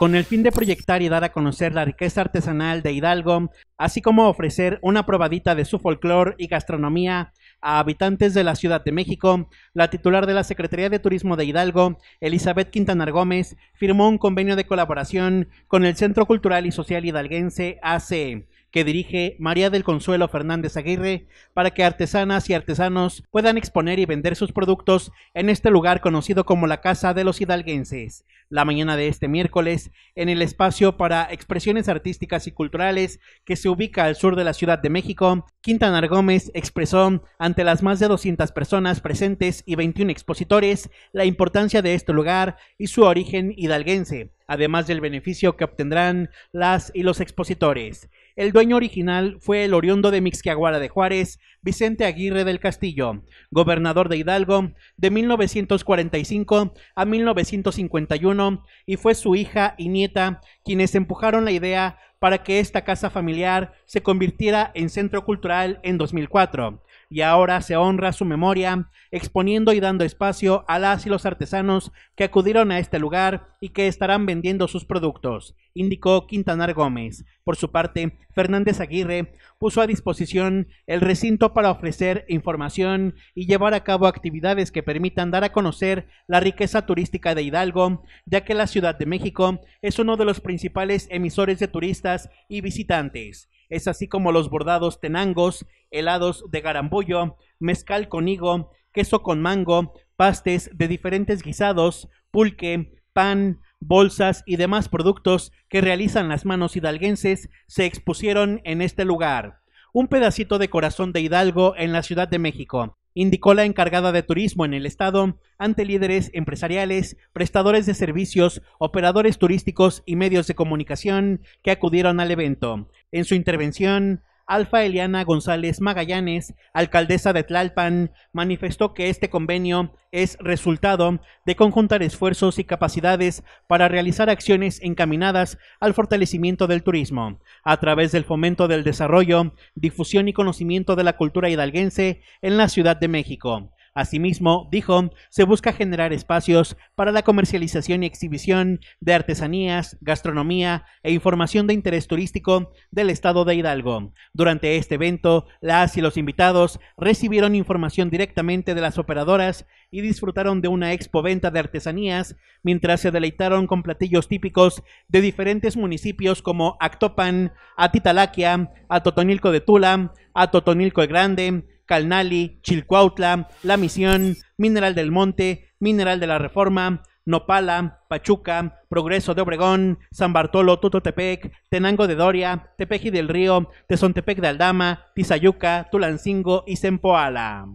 con el fin de proyectar y dar a conocer la riqueza artesanal de Hidalgo, así como ofrecer una probadita de su folclore y gastronomía a habitantes de la Ciudad de México, la titular de la Secretaría de Turismo de Hidalgo, Elizabeth Quintanar Gómez, firmó un convenio de colaboración con el Centro Cultural y Social Hidalguense, ACE que dirige María del Consuelo Fernández Aguirre para que artesanas y artesanos puedan exponer y vender sus productos en este lugar conocido como la Casa de los Hidalguenses. La mañana de este miércoles, en el espacio para expresiones artísticas y culturales que se ubica al sur de la Ciudad de México, Quintana Gómez expresó ante las más de 200 personas presentes y 21 expositores la importancia de este lugar y su origen hidalguense, además del beneficio que obtendrán las y los expositores. El dueño original fue el oriundo de Mixquiaguara de Juárez, Vicente Aguirre del Castillo, gobernador de Hidalgo de 1945 a 1951, y fue su hija y nieta quienes empujaron la idea para que esta casa familiar se convirtiera en centro cultural en 2004 y ahora se honra su memoria, exponiendo y dando espacio a las y los artesanos que acudieron a este lugar y que estarán vendiendo sus productos, indicó Quintanar Gómez. Por su parte, Fernández Aguirre puso a disposición el recinto para ofrecer información y llevar a cabo actividades que permitan dar a conocer la riqueza turística de Hidalgo, ya que la Ciudad de México es uno de los principales emisores de turistas y visitantes es así como los bordados tenangos, helados de garambullo, mezcal con higo, queso con mango, pastes de diferentes guisados, pulque, pan, bolsas y demás productos que realizan las manos hidalguenses se expusieron en este lugar. Un pedacito de corazón de Hidalgo en la Ciudad de México indicó la encargada de turismo en el Estado ante líderes empresariales, prestadores de servicios, operadores turísticos y medios de comunicación que acudieron al evento. En su intervención, Alfa Eliana González Magallanes, alcaldesa de Tlalpan, manifestó que este convenio es resultado de conjuntar esfuerzos y capacidades para realizar acciones encaminadas al fortalecimiento del turismo, a través del fomento del desarrollo, difusión y conocimiento de la cultura hidalguense en la Ciudad de México Asimismo, dijo, se busca generar espacios para la comercialización y exhibición de artesanías, gastronomía e información de interés turístico del estado de Hidalgo. Durante este evento, las y los invitados recibieron información directamente de las operadoras y disfrutaron de una expoventa de artesanías, mientras se deleitaron con platillos típicos de diferentes municipios como Actopan, Atitalaquia, Atotonilco de Tula, Atotonilco el Grande, Calnali, Chilcuautla, La Misión, Mineral del Monte, Mineral de la Reforma, Nopala, Pachuca, Progreso de Obregón, San Bartolo, Tutotepec, Tenango de Doria, Tepeji del Río, Tezontepec de Aldama, Tizayuca, Tulancingo y Sempoala.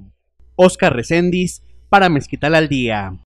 Oscar Recendis para Mezquital al Día.